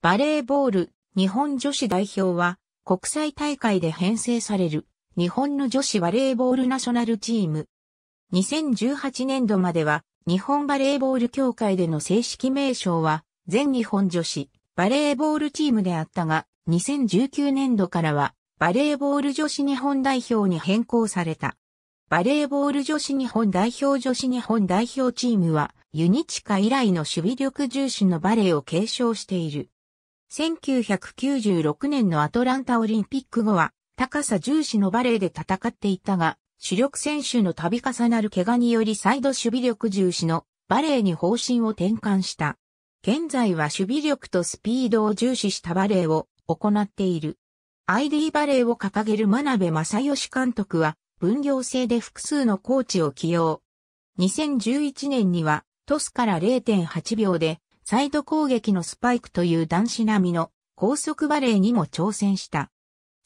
バレーボール日本女子代表は国際大会で編成される日本の女子バレーボールナショナルチーム。2018年度までは日本バレーボール協会での正式名称は全日本女子バレーボールチームであったが2019年度からはバレーボール女子日本代表に変更された。バレーボール女子日本代表女子日本代表チームはユニチカ以来の守備力重視のバレーを継承している。1996年のアトランタオリンピック後は、高さ重視のバレーで戦っていたが、主力選手の度重なる怪我によりサイド守備力重視のバレーに方針を転換した。現在は守備力とスピードを重視したバレーを行っている。ID バレーを掲げる真鍋正義監督は、分業制で複数のコーチを起用。2011年には、トスから0.8秒でサイド攻撃のスパイクという男子並みの高速バレーにも挑戦した。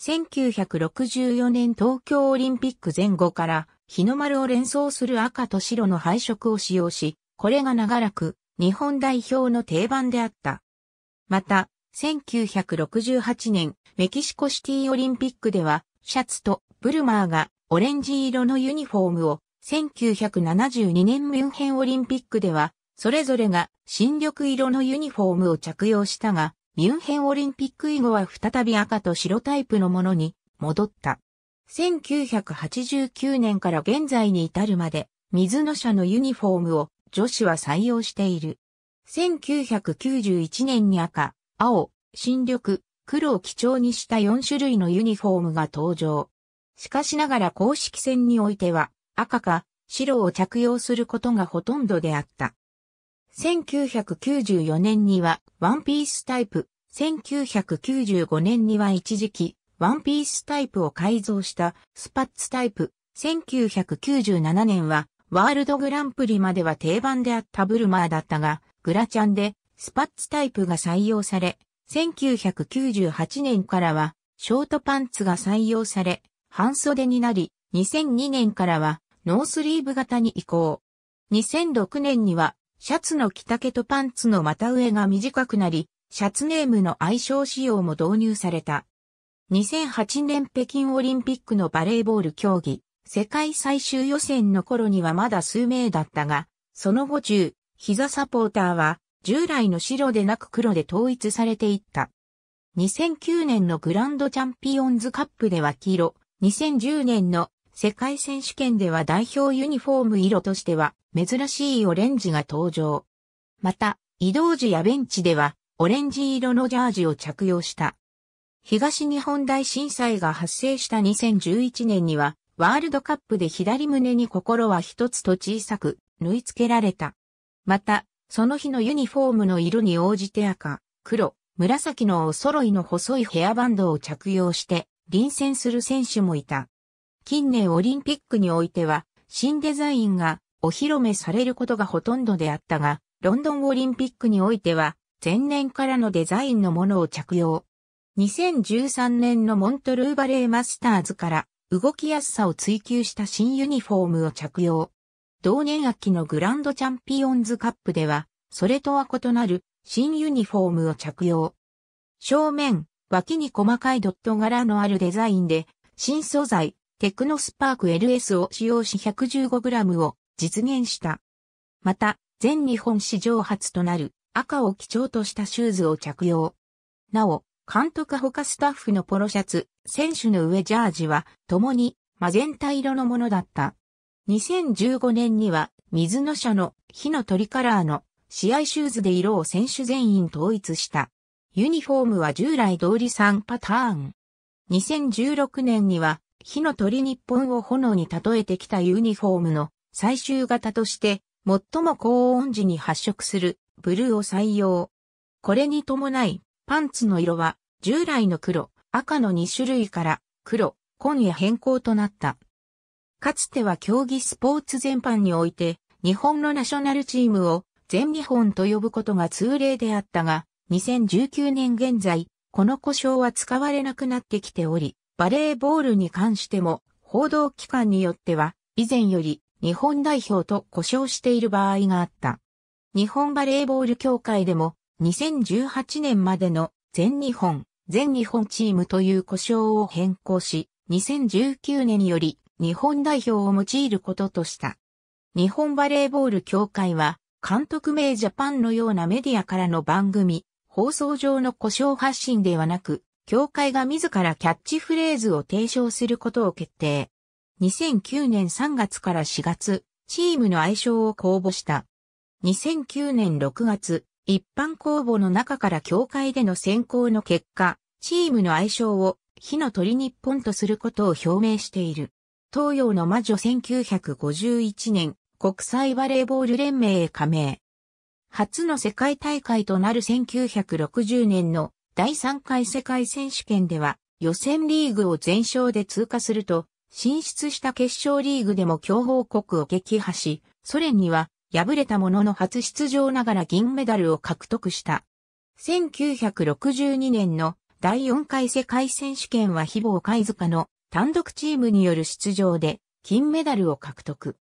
1964年東京オリンピック前後から日の丸を連想する赤と白の配色を使用し、これが長らく日本代表の定番であった。また、1968年メキシコシティオリンピックではシャツとブルマーがオレンジ色のユニフォームを1972年ミュンヘンオリンピックではそれぞれが新緑色のユニフォームを着用したが、ミュンヘンオリンピック以後は再び赤と白タイプのものに戻った。1989年から現在に至るまで、水野社のユニフォームを女子は採用している。1991年に赤、青、新緑、黒を基調にした4種類のユニフォームが登場。しかしながら公式戦においては、赤か白を着用することがほとんどであった。1994年にはワンピースタイプ、1995年には一時期ワンピースタイプを改造したスパッツタイプ、1997年はワールドグランプリまでは定番であったブルマーだったが、グラチャンでスパッツタイプが採用され、1998年からはショートパンツが採用され、半袖になり、2002年からはノースリーブ型に移行。2006年にはシャツの着丈とパンツの股上が短くなり、シャツネームの愛称仕様も導入された。2008年北京オリンピックのバレーボール競技、世界最終予選の頃にはまだ数名だったが、その後中、膝サポーターは従来の白でなく黒で統一されていった。2009年のグランドチャンピオンズカップでは黄色、2010年の世界選手権では代表ユニフォーム色としては珍しいオレンジが登場。また、移動時やベンチではオレンジ色のジャージを着用した。東日本大震災が発生した2011年には、ワールドカップで左胸に心は一つと小さく縫い付けられた。また、その日のユニフォームの色に応じて赤、黒、紫のお揃いの細いヘアバンドを着用して臨戦する選手もいた。近年オリンピックにおいては、新デザインがお披露目されることがほとんどであったが、ロンドンオリンピックにおいては、前年からのデザインのものを着用。2013年のモントルーバレーマスターズから動きやすさを追求した新ユニフォームを着用。同年秋のグランドチャンピオンズカップでは、それとは異なる新ユニフォームを着用。正面、脇に細かいドット柄のあるデザインで、新素材、テクノスパーク LS を使用し 115g を実現した。また、全日本史上初となる赤を基調としたシューズを着用。なお、監督他スタッフのポロシャツ、選手の上ジャージは、共にマゼンタ色のものだった。2015年には、水の車の火の鳥カラーの試合シューズで色を選手全員統一した。ユニフォームは従来通り3パターン。2016年には火の鳥日本を炎に例えてきたユニフォームの最終型として、最も高温時に発色するブルーを採用。これに伴い、パンツの色は従来の黒、赤の2種類から黒、紺へ変更となった。かつては競技スポーツ全般において、日本のナショナルチームを全日本と呼ぶことが通例であったが、2019年現在、この故障は使われなくなってきており、バレーボールに関しても、報道機関によっては、以前より日本代表と故障している場合があった。日本バレーボール協会でも、2018年までの全日本、全日本チームという故障を変更し、2019年より日本代表を用いることとした。日本バレーボール協会は、監督名ジャパンのようなメディアからの番組、放送上の故障発信ではなく、協会が自らキャッチフレーズを提唱することを決定。2009年3月から4月、チームの愛称を公募した。2009年6月、一般公募の中から協会での選考の結果、チームの愛称を火の鳥日本とすることを表明している。東洋の魔女1951年、国際バレーボール連盟へ加盟。初の世界大会となる1960年の第3回世界選手権では予選リーグを全勝で通過すると、進出した決勝リーグでも強豪国を撃破し、ソ連には敗れたものの初出場ながら銀メダルを獲得した。1962年の第4回世界選手権は非母貝塚の単独チームによる出場で金メダルを獲得。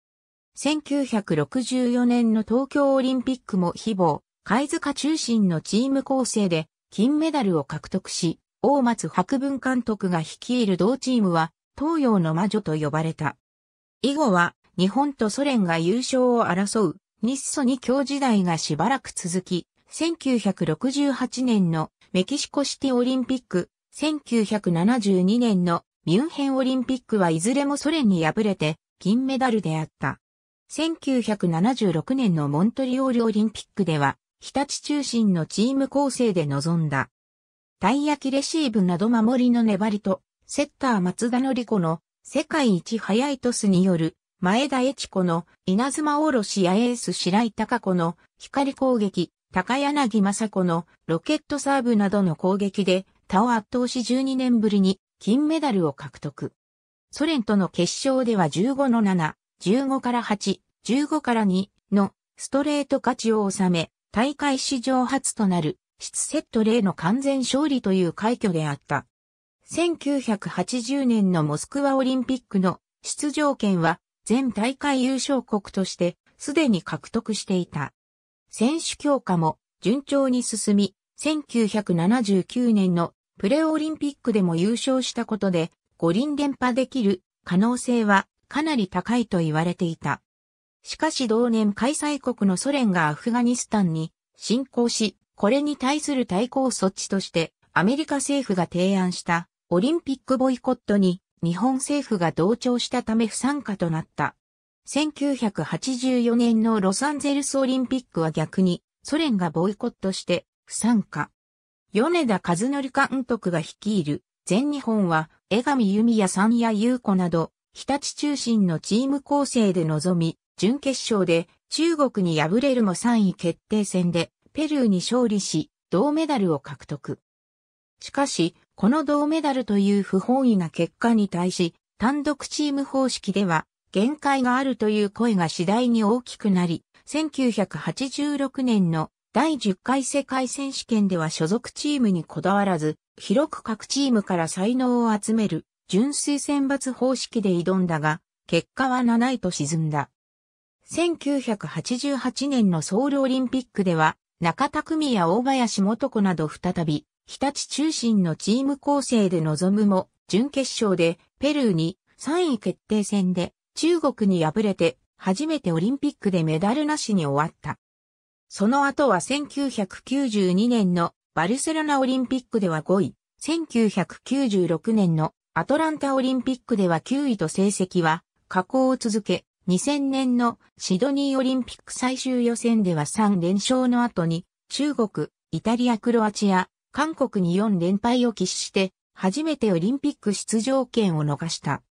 1964年の東京オリンピックも非母貝塚中心のチーム構成で金メダルを獲得し、大松博文監督が率いる同チームは東洋の魔女と呼ばれた。以後は日本とソ連が優勝を争う日ソ二強時代がしばらく続き、1968年のメキシコシティオリンピック、1972年のミュンヘンオリンピックはいずれもソ連に敗れて金メダルであった。1976年のモントリオールオリンピックでは日立中心のチーム構成で臨んだ。タイ焼きレシーブなど守りの粘りと、セッター松田のりこの世界一早いトスによる前田越子の稲妻おろしやエース白井隆子の光攻撃、高柳正子のロケットサーブなどの攻撃で他を圧倒し12年ぶりに金メダルを獲得。ソ連との決勝では15の7、15から8、15から2のストレート勝ちを収め、大会史上初となる、質セット例の完全勝利という快挙であった。1980年のモスクワオリンピックの出場権は全大会優勝国としてすでに獲得していた。選手強化も順調に進み、1979年のプレオリンピックでも優勝したことで五輪連覇できる可能性はかなり高いと言われていた。しかし同年開催国のソ連がアフガニスタンに侵攻し、これに対する対抗措置としてアメリカ政府が提案したオリンピックボイコットに日本政府が同調したため不参加となった。1984年のロサンゼルスオリンピックは逆にソ連がボイコットして不参加。米田和則監督が率いる全日本は江上弓也さんや優子など日立中心のチーム構成で臨み、準決勝で中国に敗れるも3位決定戦でペルーに勝利し、銅メダルを獲得。しかし、この銅メダルという不本意な結果に対し、単独チーム方式では限界があるという声が次第に大きくなり、1986年の第10回世界選手権では所属チームにこだわらず、広く各チームから才能を集める純粋選抜方式で挑んだが、結果は7位と沈んだ。1988年のソウルオリンピックでは、中田組や大林元子など再び、日立中心のチーム構成で臨むも、準決勝でペルーに3位決定戦で中国に敗れて、初めてオリンピックでメダルなしに終わった。その後は1992年のバルセロナオリンピックでは5位、1996年のアトランタオリンピックでは9位と成績は下降を続け、2000年のシドニーオリンピック最終予選では3連勝の後に、中国、イタリア、クロアチア、韓国に4連敗を喫して、初めてオリンピック出場権を逃した。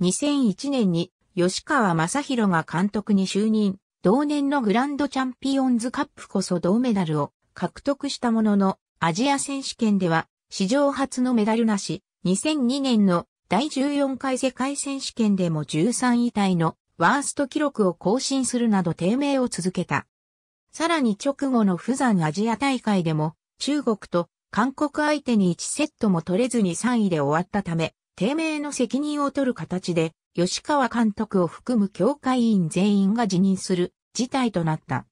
2001年に吉川正宏が監督に就任、同年のグランドチャンピオンズカップこそ銅メダルを獲得したものの、アジア選手権では史上初のメダルなし、2002年の第14回世界選手権でも13位体のワースト記録を更新するなど低迷を続けた。さらに直後の富山アジア大会でも、中国と韓国相手に1セットも取れずに3位で終わったため、低迷の責任を取る形で、吉川監督を含む協会員全員が辞任する事態となった。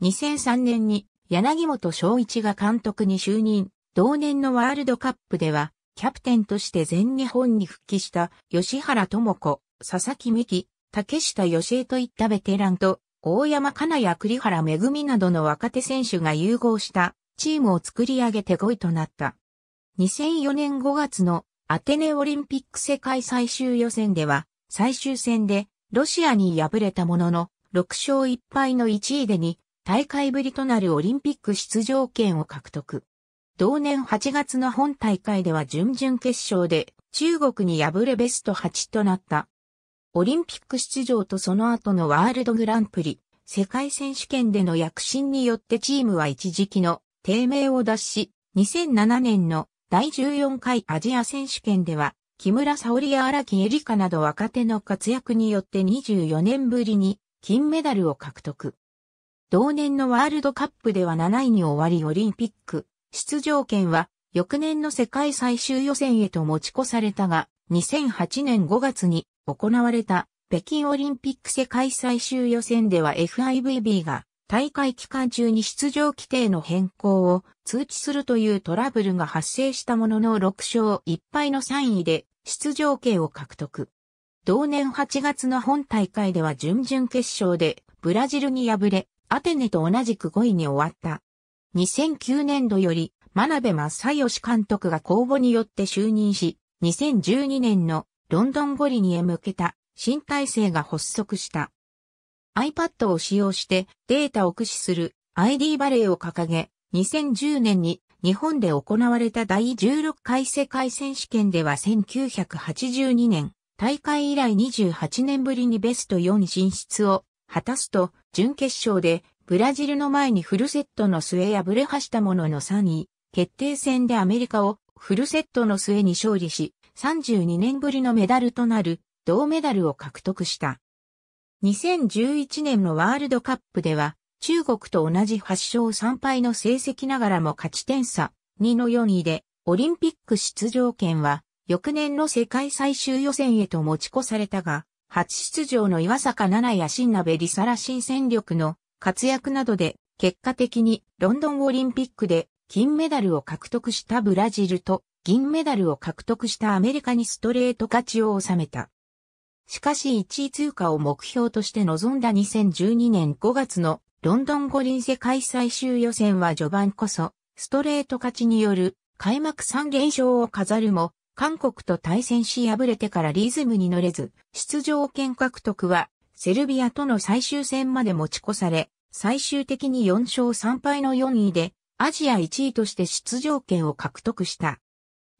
2003年に柳本昭一が監督に就任、同年のワールドカップでは、キャプテンとして全日本に復帰した吉原智子、佐々木美希、竹下義恵といったベテランと、大山かなや栗原恵などの若手選手が融合したチームを作り上げて5位となった。2004年5月のアテネオリンピック世界最終予選では、最終戦でロシアに敗れたものの、6勝1敗の1位でに大会ぶりとなるオリンピック出場権を獲得。同年8月の本大会では準々決勝で中国に敗れベスト8となったオリンピック出場とその後のワールドグランプリ、世界選手権での躍進によってチームは一時期の低迷を脱し、2007年の第14回アジア選手権では、木村沙織や荒木エリカなど若手の活躍によって24年ぶりに金メダルを獲得。同年のワールドカップでは7位に終わりオリンピック出場権は翌年の世界最終予選へと持ち越されたが2008年5月に行われた北京オリンピック世界最終予選では FIVB が大会期間中に出場規定の変更を通知するというトラブルが発生したものの6勝1敗の3位で出場権を獲得。同年8月の本大会では準々決勝でブラジルに敗れ、アテネと同じく5位に終わった。2009年度より、真鍋正義監督が公募によって就任し、2012年のロンドン五輪へ向けた新体制が発足した。iPad を使用してデータを駆使する ID バレーを掲げ、2010年に日本で行われた第16回世界選手権では1982年、大会以来28年ぶりにベスト4進出を果たすと、準決勝でブラジルの前にフルセットの末敗れはしたものの3位、決定戦でアメリカをフルセットの末に勝利し、32年ぶりのメダルとなる銅メダルを獲得した。2011年のワールドカップでは、中国と同じ8勝3敗の成績ながらも勝ち点差2の4位で、オリンピック出場権は、翌年の世界最終予選へと持ち越されたが、初出場の岩坂奈々や新鍋リサら新戦力の活躍などで、結果的にロンドンオリンピックで金メダルを獲得したブラジルと銀メダルを獲得したアメリカにストレート勝ちを収めた。しかし1位通過を目標として臨んだ2012年5月のロンドン五輪世界最終予選は序盤こそ、ストレート勝ちによる開幕3連勝を飾るも、韓国と対戦し敗れてからリズムに乗れず、出場権獲得はセルビアとの最終戦まで持ち越され、最終的に4勝3敗の4位でアジア1位として出場権を獲得した。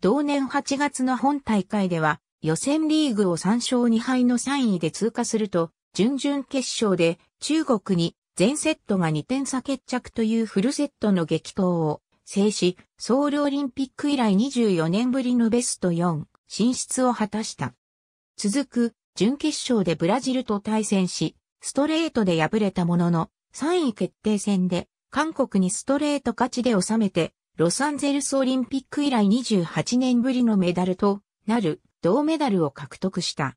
同年8月の本大会では、予選リーグを3勝2敗の3位で通過すると、準々決勝で中国に全セットが2点差決着というフルセットの激闘を制し、ソウルオリンピック以来24年ぶりのベスト4進出を果たした。続く準決勝でブラジルと対戦し、ストレートで敗れたものの、3位決定戦で韓国にストレート勝ちで収めてロサンゼルスオリンピック以来28年ぶりのメダルとなる銅メダルを獲得した。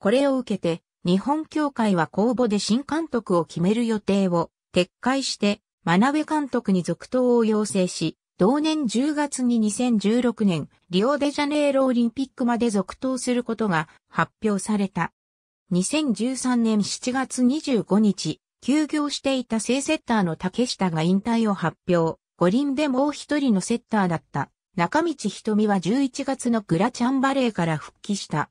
これを受けて、日本協会は公募で新監督を決める予定を撤回して、真鍋監督に続投を要請し、同年10月に2016年、リオデジャネイロオリンピックまで続投することが発表された。2013年7月25日、休業していた正セッターの竹下が引退を発表。五輪でもう一人のセッターだった中道瞳は11月のグラチャンバレーから復帰した。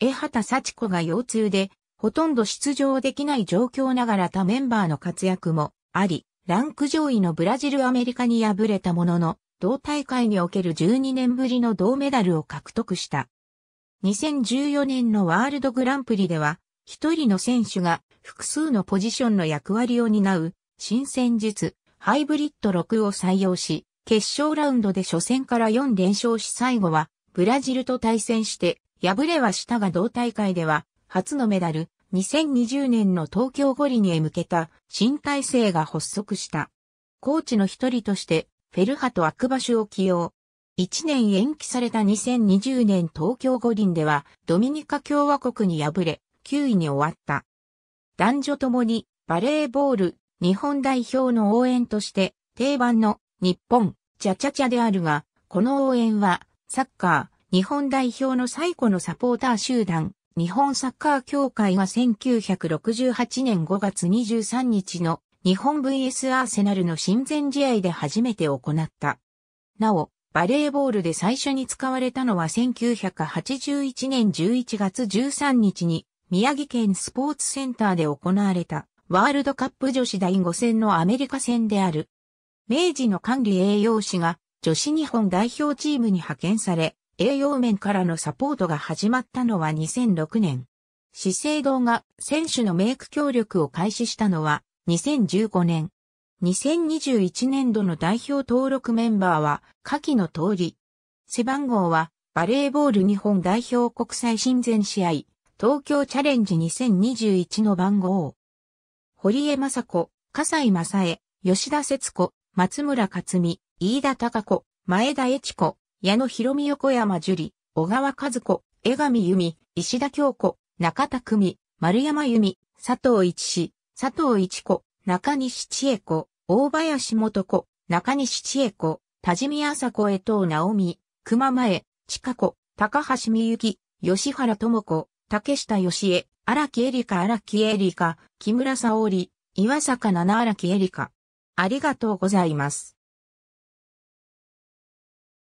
江畑幸子が腰痛で、ほとんど出場できない状況ながら他メンバーの活躍もあり、ランク上位のブラジルアメリカに敗れたものの、同大会における12年ぶりの銅メダルを獲得した。2014年のワールドグランプリでは、一人の選手が複数のポジションの役割を担う、新戦術、ハイブリッド6を採用し、決勝ラウンドで初戦から4連勝し最後はブラジルと対戦して敗れはしたが同大会では初のメダル2020年の東京五輪へ向けた新体制が発足した。コーチの一人としてフェルハとアクバシュを起用。1年延期された2020年東京五輪ではドミニカ共和国に敗れ9位に終わった。男女ともにバレーボール日本代表の応援として定番の日本、チャチャチャであるが、この応援はサッカー、日本代表の最古のサポーター集団、日本サッカー協会が1968年5月23日の日本 VS アーセナルの親善試合で初めて行った。なお、バレーボールで最初に使われたのは1981年11月13日に宮城県スポーツセンターで行われたワールドカップ女子第5戦のアメリカ戦である。明治の管理栄養士が女子日本代表チームに派遣され、栄養面からのサポートが始まったのは2006年。資生堂が選手のメイク協力を開始したのは2015年。2021年度の代表登録メンバーは下記の通り。背番号はバレーボール日本代表国際親善試合東京チャレンジ2021の番号。堀江雅子、笠井正恵、吉田節子、松村克美、飯田隆子、前田悦子、矢野博美横山樹里、小川和子、江上由美、石田京子、中田久美、丸山由美、佐藤一志、佐藤一子、中西千恵子、大林元子、中西千恵子、田島朝子江藤直美、熊前、千子、高橋美幸、吉原智子、竹下義恵、荒木エリカ荒木エリカ、木村沙織、岩坂七荒木エリカ。ありがとうございます。